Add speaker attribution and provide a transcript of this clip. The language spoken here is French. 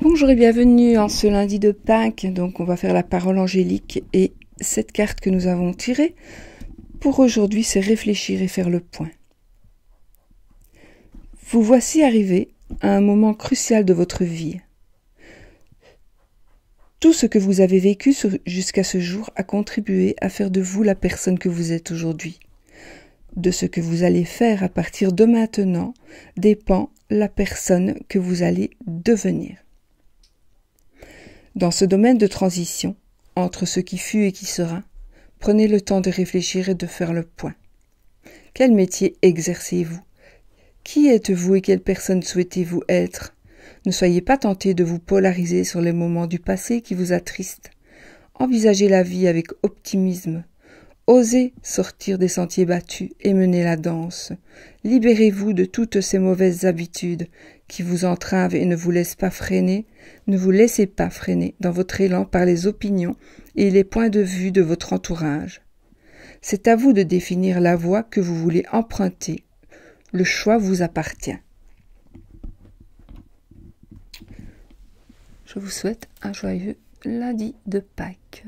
Speaker 1: Bonjour et bienvenue en ce lundi de Pâques. Donc on va faire la parole angélique et cette carte que nous avons tirée pour aujourd'hui c'est réfléchir et faire le point. Vous voici arrivé à un moment crucial de votre vie. Tout ce que vous avez vécu jusqu'à ce jour a contribué à faire de vous la personne que vous êtes aujourd'hui. De ce que vous allez faire à partir de maintenant dépend la personne que vous allez devenir. Dans ce domaine de transition, entre ce qui fut et qui sera, prenez le temps de réfléchir et de faire le point. Quel métier exercez-vous Qui êtes-vous et quelle personne souhaitez-vous être Ne soyez pas tenté de vous polariser sur les moments du passé qui vous attristent. Envisagez la vie avec optimisme, Osez sortir des sentiers battus et mener la danse. Libérez-vous de toutes ces mauvaises habitudes qui vous entravent et ne vous laissent pas freiner. Ne vous laissez pas freiner dans votre élan par les opinions et les points de vue de votre entourage. C'est à vous de définir la voie que vous voulez emprunter. Le choix vous appartient. Je vous souhaite un joyeux lundi de Pâques.